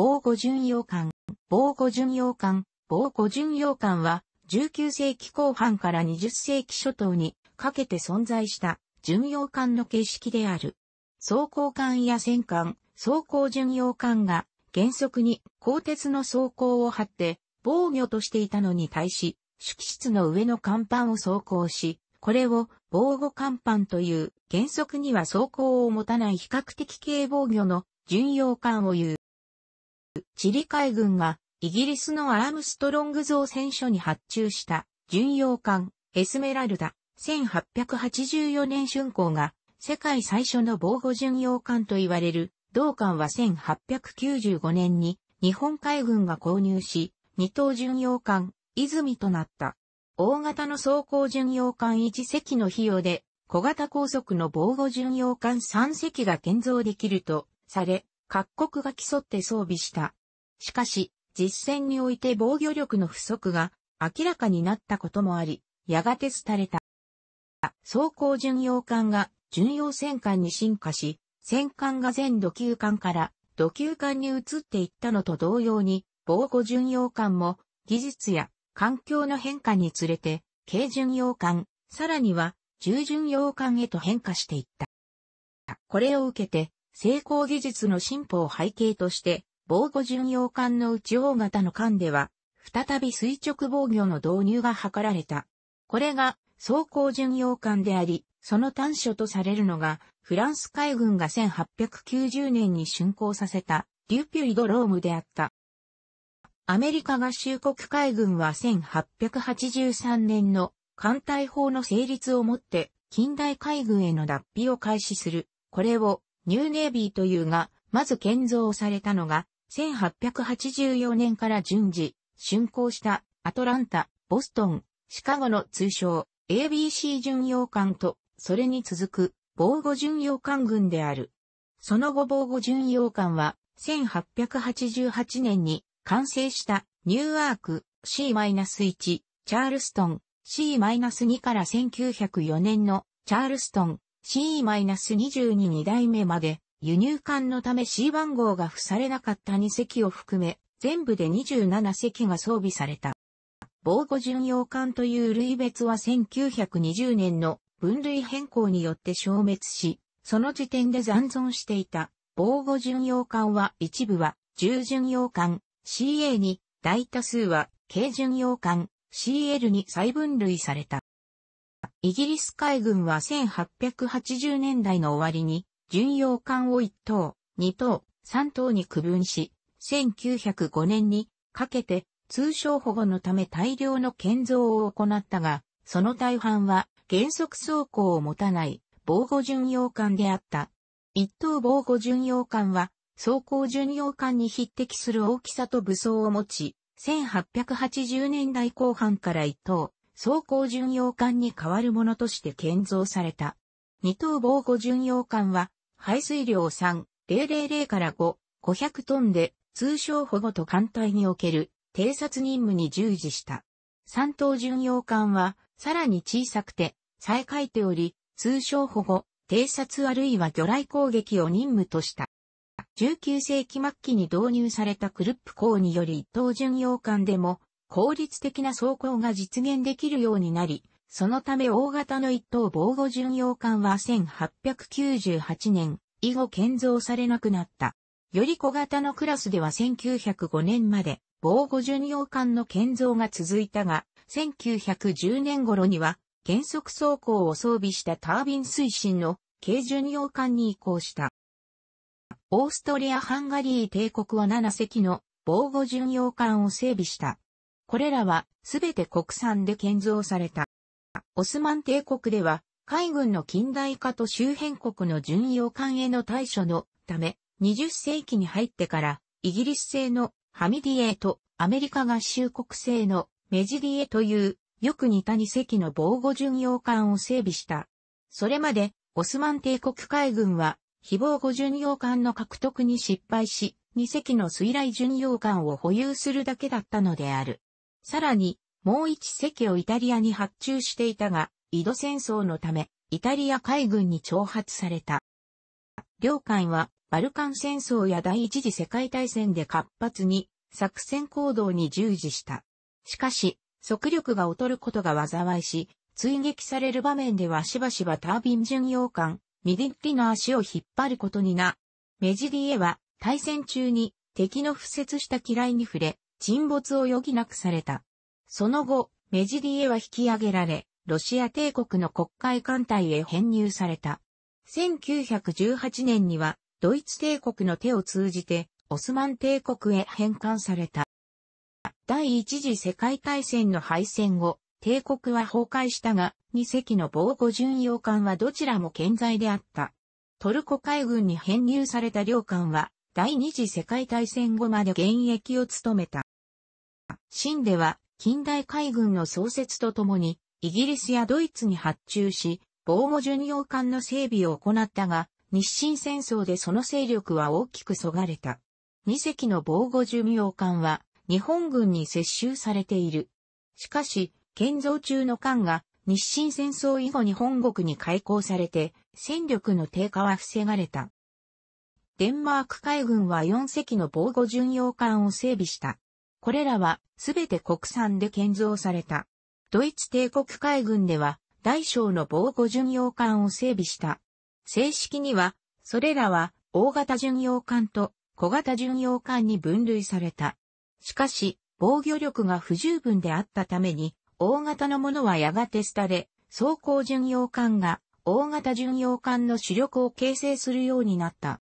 防護巡洋艦、防護巡洋艦、防護巡洋艦は、19世紀後半から20世紀初頭にかけて存在した巡洋艦の形式である。装甲艦や戦艦、装甲巡洋艦が原則に鋼鉄の装甲を張って防御としていたのに対し、主機室の上の甲板を装甲し、これを防護甲板という原則には装甲を持たない比較的軽防御の巡洋艦を言う。チリ海軍がイギリスのアラムストロング造船所に発注した巡洋艦エスメラルダ1884年春光が世界最初の防護巡洋艦と言われる同艦は1895年に日本海軍が購入し二等巡洋艦泉となった。大型の装甲巡洋艦1隻の費用で小型高速の防護巡洋艦3隻が建造できるとされ、各国が競って装備した。しかし、実戦において防御力の不足が明らかになったこともあり、やがて廃れた。装甲巡洋艦が巡洋戦艦に進化し、戦艦が全土級艦から土級艦に移っていったのと同様に、防護巡洋艦も技術や環境の変化につれて、軽巡洋艦、さらには重巡洋艦へと変化していった。これを受けて、成功技術の進歩を背景として、防護巡洋艦の内大型の艦では、再び垂直防御の導入が図られた。これが装甲巡洋艦であり、その端緒とされるのが、フランス海軍が1890年に竣工させた、リュピュイドロームであった。アメリカ合衆国海軍は1883年の艦隊法の成立をもって、近代海軍への脱皮を開始する。これをニューネイビーというが、まず建造されたのが、1884年から順次、竣工したアトランタ、ボストン、シカゴの通称 ABC 巡洋艦と、それに続く防護巡洋艦軍である。その後防護巡洋艦は、1888年に完成したニューアーク C-1、チャールストン C-2 から1904年のチャールストン CE-22 2代目まで、輸入艦のため C 番号が付されなかった2隻を含め、全部で27隻が装備された。防護巡洋艦という類別は1920年の分類変更によって消滅し、その時点で残存していた防護巡洋艦は一部は重巡洋艦 CA に、大多数は軽巡洋艦 CL に再分類された。イギリス海軍は1880年代の終わりに、巡洋艦を1等、2等、3等に区分し、1905年にかけて通商保護のため大量の建造を行ったが、その大半は原則走行を持たない防護巡洋艦であった。一等防護巡洋艦は走行巡洋艦に匹敵する大きさと武装を持ち、1880年代後半から一等、装甲巡洋艦に代わるものとして建造された。二等防護巡洋艦は、排水量3000から5、500トンで、通称保護と艦隊における偵察任務に従事した。三等巡洋艦は、さらに小さくて、再開いており、通称保護、偵察あるいは魚雷攻撃を任務とした。19世紀末期に導入されたクルップ港により一等巡洋艦でも効率的な走行が実現できるようになり、そのため大型の一等防護巡洋艦は1898年以後建造されなくなった。より小型のクラスでは1905年まで防護巡洋艦の建造が続いたが、1910年頃には原則走行を装備したタービン推進の軽巡洋艦に移行した。オーストリア・ハンガリー帝国は7隻の防護巡洋艦を整備した。これらはすべて国産で建造された。オスマン帝国では、海軍の近代化と周辺国の巡洋艦への対処のため、20世紀に入ってから、イギリス製のハミディエとアメリカ合衆国製のメジディエという、よく似た2隻の防護巡洋艦を整備した。それまで、オスマン帝国海軍は、非防護巡洋艦の獲得に失敗し、2隻の水雷巡洋艦を保有するだけだったのである。さらに、もう一隻をイタリアに発注していたが、井戸戦争のため、イタリア海軍に挑発された。両艦は、バルカン戦争や第一次世界大戦で活発に、作戦行動に従事した。しかし、速力が劣ることが災いし、追撃される場面ではしばしばタービン巡洋艦、ミディッリの足を引っ張ることにな。メジディエは、対戦中に敵の敷設した機雷に触れ、沈没を余儀なくされた。その後、メジリエは引き上げられ、ロシア帝国の国会艦隊へ編入された。1918年には、ドイツ帝国の手を通じて、オスマン帝国へ返還された。第一次世界大戦の敗戦後、帝国は崩壊したが、二隻の防護巡洋艦はどちらも健在であった。トルコ海軍に編入された両艦は、第二次世界大戦後まで現役を務めた。シでは近代海軍の創設とともに、イギリスやドイツに発注し、防護巡洋艦の整備を行ったが、日清戦争でその勢力は大きくそがれた。2隻の防護巡洋艦は日本軍に接収されている。しかし、建造中の艦が日清戦争以後に本国に開港されて、戦力の低下は防がれた。デンマーク海軍は4隻の防護巡洋艦を整備した。これらはすべて国産で建造された。ドイツ帝国海軍では大小の防護巡洋艦を整備した。正式には、それらは大型巡洋艦と小型巡洋艦に分類された。しかし、防御力が不十分であったために、大型のものはやがて廃れ、装甲巡洋艦が大型巡洋艦の主力を形成するようになった。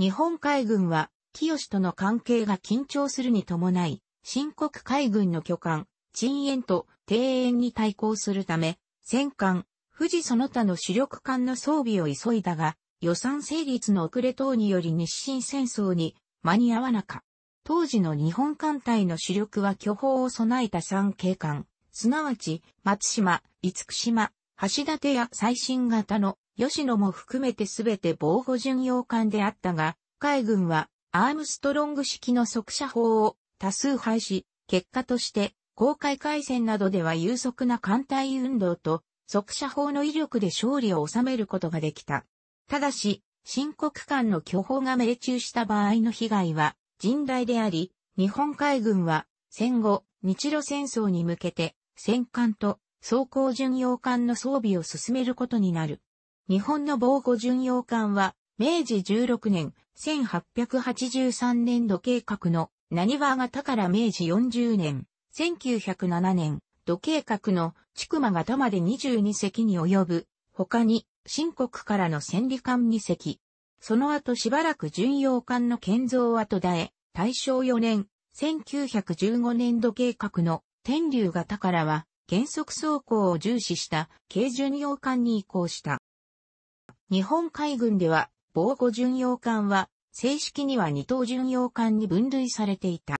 日本海軍は、清との関係が緊張するに伴い、新国海軍の巨艦、陳淵と庭園に対抗するため、戦艦、富士その他の主力艦の装備を急いだが、予算成立の遅れ等により日清戦争に間に合わなか。当時の日本艦隊の主力は巨砲を備えた三景艦、すなわち松島、厳島、橋立や最新型の吉野も含めてすべて防護巡洋艦であったが、海軍はアームストロング式の速射砲を多数廃止、結果として公開海戦などでは有速な艦隊運動と速射砲の威力で勝利を収めることができた。ただし、深刻艦の巨砲が命中した場合の被害は甚大であり、日本海軍は戦後、日露戦争に向けて戦艦と装甲巡洋艦の装備を進めることになる。日本の防護巡洋艦は、明治16年、1883年度計画の、何和型から明治40年、1907年、土計画の、筑馬型まで22隻に及ぶ、他に、新国からの戦利艦2隻。その後しばらく巡洋艦の建造は途絶え、大正4年、1915年度計画の天竜型からは、原則走行を重視した軽巡洋艦に移行した。日本海軍では、防護巡洋艦は、正式には二等巡洋艦に分類されていた。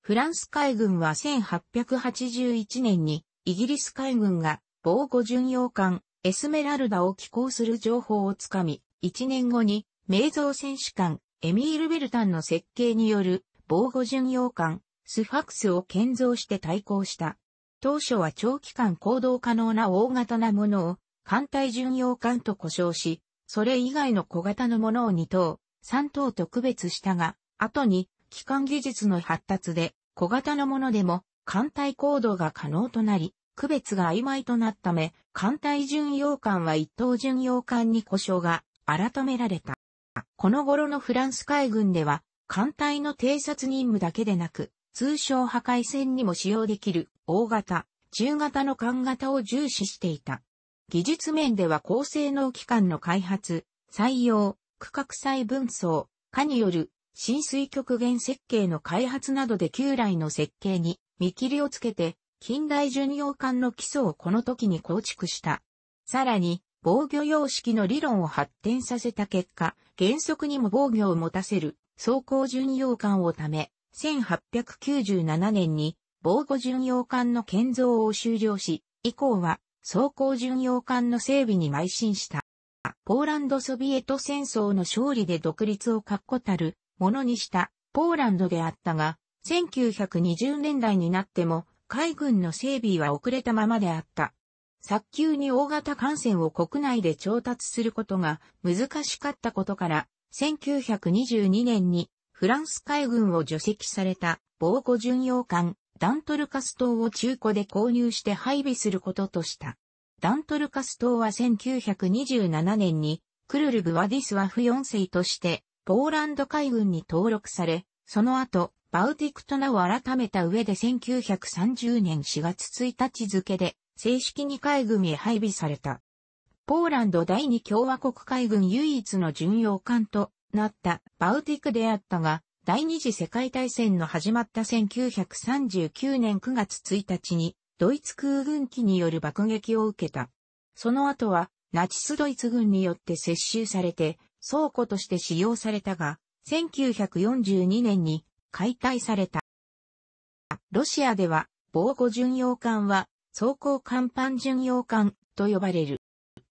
フランス海軍は1881年に、イギリス海軍が、防護巡洋艦、エスメラルダを寄港する情報をつかみ、1年後に、名造戦士艦、エミール・ベルタンの設計による、防護巡洋艦、スファクスを建造して対抗した。当初は長期間行動可能な大型なものを艦隊巡洋艦と呼称し、それ以外の小型のものを2等、3等と区別したが、後に、機関技術の発達で、小型のものでも、艦隊行動が可能となり、区別が曖昧となったため、艦隊巡洋艦は1等巡洋艦に呼称が改められた。この頃のフランス海軍では、艦隊の偵察任務だけでなく、通称破壊船にも使用できる大型、中型の艦型を重視していた。技術面では高性能機関の開発、採用、区画細分層、化による浸水極限設計の開発などで旧来の設計に見切りをつけて近代巡洋艦の基礎をこの時に構築した。さらに防御様式の理論を発展させた結果、原則にも防御を持たせる装甲巡洋艦をため、1897年に防護巡洋艦の建造を終了し、以降は装甲巡洋艦の整備に邁進した。ポーランドソビエト戦争の勝利で独立を確固たるものにしたポーランドであったが、1920年代になっても海軍の整備は遅れたままであった。早急に大型艦船を国内で調達することが難しかったことから、1922年にフランス海軍を除籍された防護巡洋艦ダントルカス島を中古で購入して配備することとした。ダントルカス島は1927年にクルルブ・ワディスワフ4世としてポーランド海軍に登録され、その後、バウティクトナを改めた上で1930年4月1日付で正式に海軍へ配備された。ポーランド第二共和国海軍唯一の巡洋艦となったバウティクであったが、第二次世界大戦の始まった1939年9月1日に、ドイツ空軍機による爆撃を受けた。その後は、ナチスドイツ軍によって接収されて、倉庫として使用されたが、1942年に解体された。ロシアでは、防護巡洋艦は、装甲甲板巡洋艦と呼ばれる。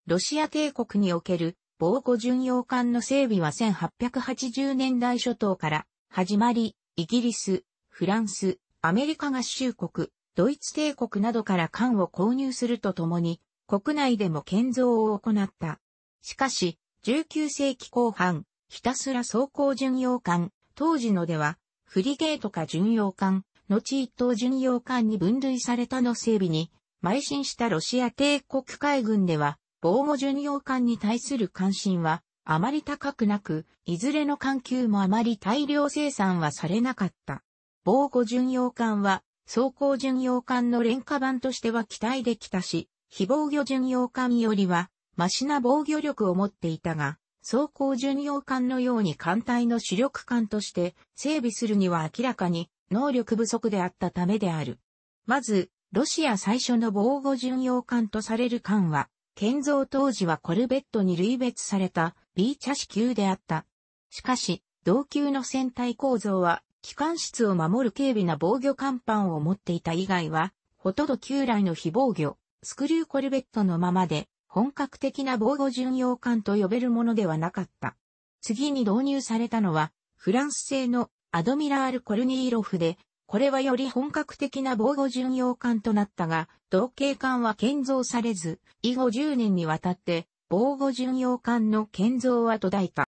ロシア帝国における防護巡洋艦の整備は1880年代初頭から始まり、イギリス、フランス、アメリカ合衆国、ドイツ帝国などから缶を購入するとともに、国内でも建造を行った。しかし、19世紀後半、ひたすら装甲巡洋艦、当時のでは、フリゲートか巡洋艦、後一等巡洋艦に分類されたの整備に、邁進したロシア帝国海軍では、防護巡洋艦に対する関心は、あまり高くなく、いずれの艦級もあまり大量生産はされなかった。防護巡洋艦は、装甲巡洋艦の廉価版としては期待できたし、非防御巡洋艦よりは、マシな防御力を持っていたが、装甲巡洋艦のように艦隊の主力艦として整備するには明らかに能力不足であったためである。まず、ロシア最初の防護巡洋艦とされる艦は、建造当時はコルベットに類別された B 茶子級であった。しかし、同級の船体構造は、機関室を守る軽微な防御甲板を持っていた以外は、ほとんど旧来の非防御、スクリューコルベットのままで、本格的な防護巡洋艦と呼べるものではなかった。次に導入されたのは、フランス製のアドミラール・コルニーロフで、これはより本格的な防護巡洋艦となったが、同型艦は建造されず、以後10年にわたって防護巡洋艦の建造跡代化。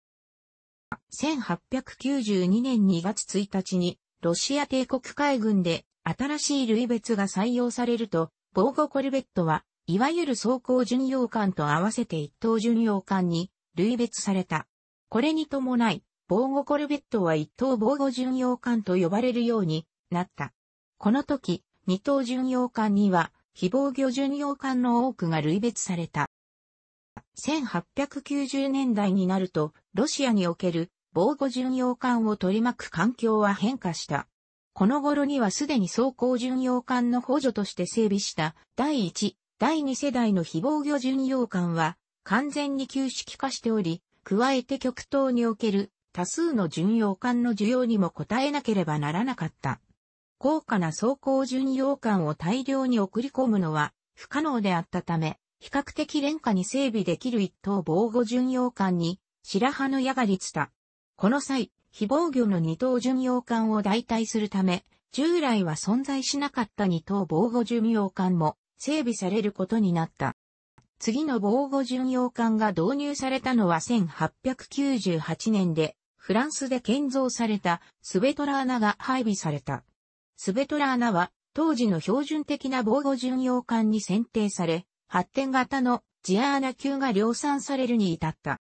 1892年2月1日に、ロシア帝国海軍で新しい類別が採用されると、防護コルベットは、いわゆる装甲巡洋艦と合わせて一等巡洋艦に類別された。これに伴い、防護コルベットは一等防護巡洋艦と呼ばれるようになった。この時、二等巡洋艦には、非防御巡洋艦の多くが類別された。1890年代になると、ロシアにおける防護巡洋艦を取り巻く環境は変化した。この頃にはすでに装甲巡洋艦の補助として整備した第1、第2世代の非防御巡洋艦は完全に旧式化しており、加えて極東における多数の巡洋艦の需要にも応えなければならなかった。高価な装甲巡洋艦を大量に送り込むのは不可能であったため、比較的廉価に整備できる一等防護巡洋艦に白羽の矢が立つた。この際、非防御の二等巡洋艦を代替するため、従来は存在しなかった二等防護巡洋艦も整備されることになった。次の防護巡洋艦が導入されたのは1898年で、フランスで建造されたスベトラーナが配備された。スベトラーナは当時の標準的な防護巡洋艦に選定され、発展型のジアーナ級が量産されるに至った。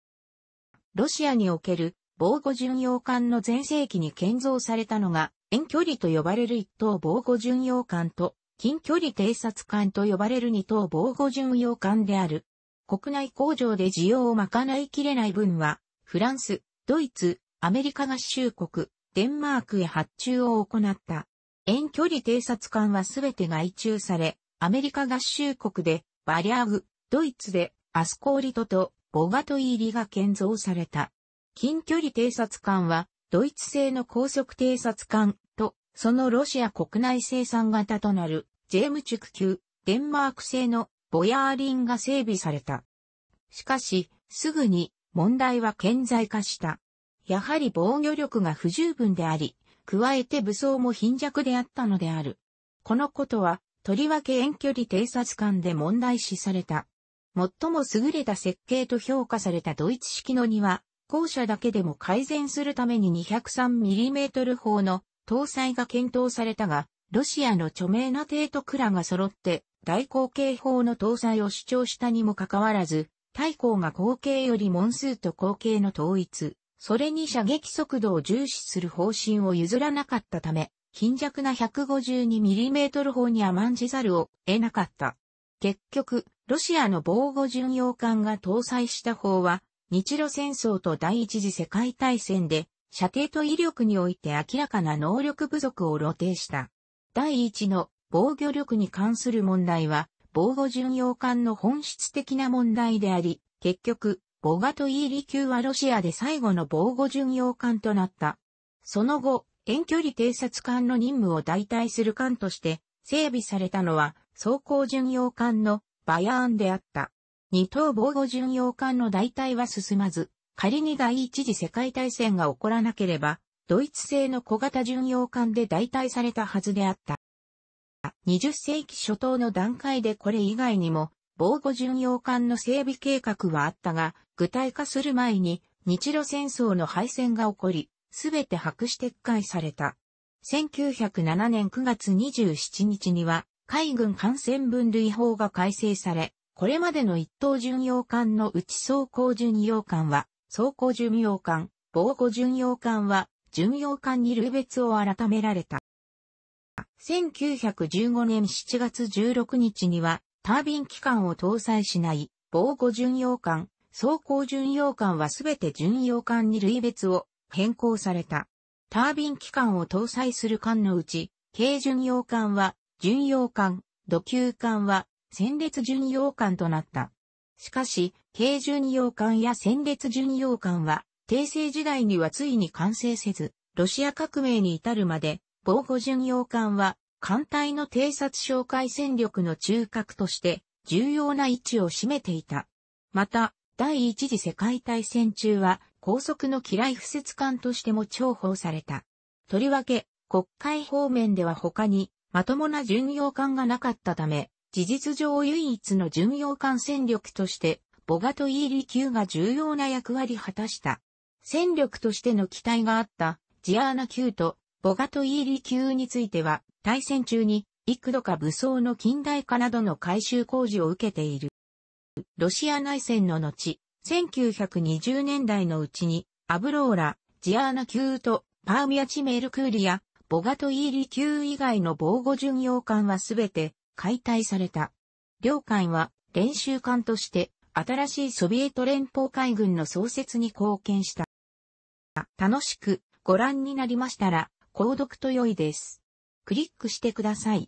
ロシアにおける防護巡洋艦の前世紀に建造されたのが遠距離と呼ばれる一等防護巡洋艦と近距離偵察艦と呼ばれる二等防護巡洋艦である。国内工場で需要を賄いきれない分は、フランス、ドイツ、アメリカ合衆国、デンマークへ発注を行った。遠距離偵察艦はすべて外注され、アメリカ合衆国でバリャグ、ドイツでアスコーリトとボガトイーリが建造された。近距離偵察艦はドイツ製の高速偵察艦とそのロシア国内生産型となるジェームチュク級デンマーク製のボヤーリンが整備された。しかし、すぐに問題は顕在化した。やはり防御力が不十分であり、加えて武装も貧弱であったのである。このことはとりわけ遠距離偵察官で問題視された。最も優れた設計と評価されたドイツ式の庭、校舎だけでも改善するために 203mm 砲の搭載が検討されたが、ロシアの著名な帝都クラが揃って大口径砲の搭載を主張したにもかかわらず、大口が口径より門数と口径の統一、それに射撃速度を重視する方針を譲らなかったため、貧弱な 152mm 砲に甘んじざるを得なかった。結局、ロシアの防護巡洋艦が搭載した砲は、日露戦争と第一次世界大戦で、射程と威力において明らかな能力不足を露呈した。第一の防御力に関する問題は、防護巡洋艦の本質的な問題であり、結局、ボガトイーリ級はロシアで最後の防護巡洋艦となった。その後、遠距離偵察艦の任務を代替する艦として整備されたのは走行巡洋艦のバヤーンであった。二等防護巡洋艦の代替は進まず、仮に第一次世界大戦が起こらなければ、ドイツ製の小型巡洋艦で代替されたはずであった。20世紀初頭の段階でこれ以外にも、防護巡洋艦の整備計画はあったが、具体化する前に日露戦争の敗戦が起こり、すべて白紙撤回された。1907年9月27日には、海軍艦船分類法が改正され、これまでの一等巡洋艦のうち装甲巡洋艦は、装甲巡洋艦、防護巡洋艦は、巡洋艦に類別を改められた。1915年7月16日には、タービン機関を搭載しない、防護巡洋艦、装甲巡洋艦はすべて巡洋艦に類別を変更された。タービン機関を搭載する艦のうち、軽巡洋艦は、巡洋艦、土級艦は、戦列巡洋艦となった。しかし、軽巡洋艦や戦列巡洋艦は、帝政時代にはついに完成せず、ロシア革命に至るまで、防護巡洋艦は、艦隊の偵察哨戒戦力の中核として、重要な位置を占めていた。また、第一次世界大戦中は、高速の機雷不設艦としても重宝された。とりわけ、国会方面では他に、まともな巡洋艦がなかったため、事実上唯一の巡洋艦戦力として、ボガトイーリ級が重要な役割果たした。戦力としての期待があったジアーナ級とボガトイーリ級については、対戦中に幾度か武装の近代化などの改修工事を受けている。ロシア内戦の後、1920年代のうちに、アブローラ、ジアーナ級と、パーミアチメルクーリア、ボガトイーリ級以外の防護巡洋艦はすべて解体された。両艦は練習艦として新しいソビエト連邦海軍の創設に貢献した。楽しくご覧になりましたら、購読と良いです。クリックしてください。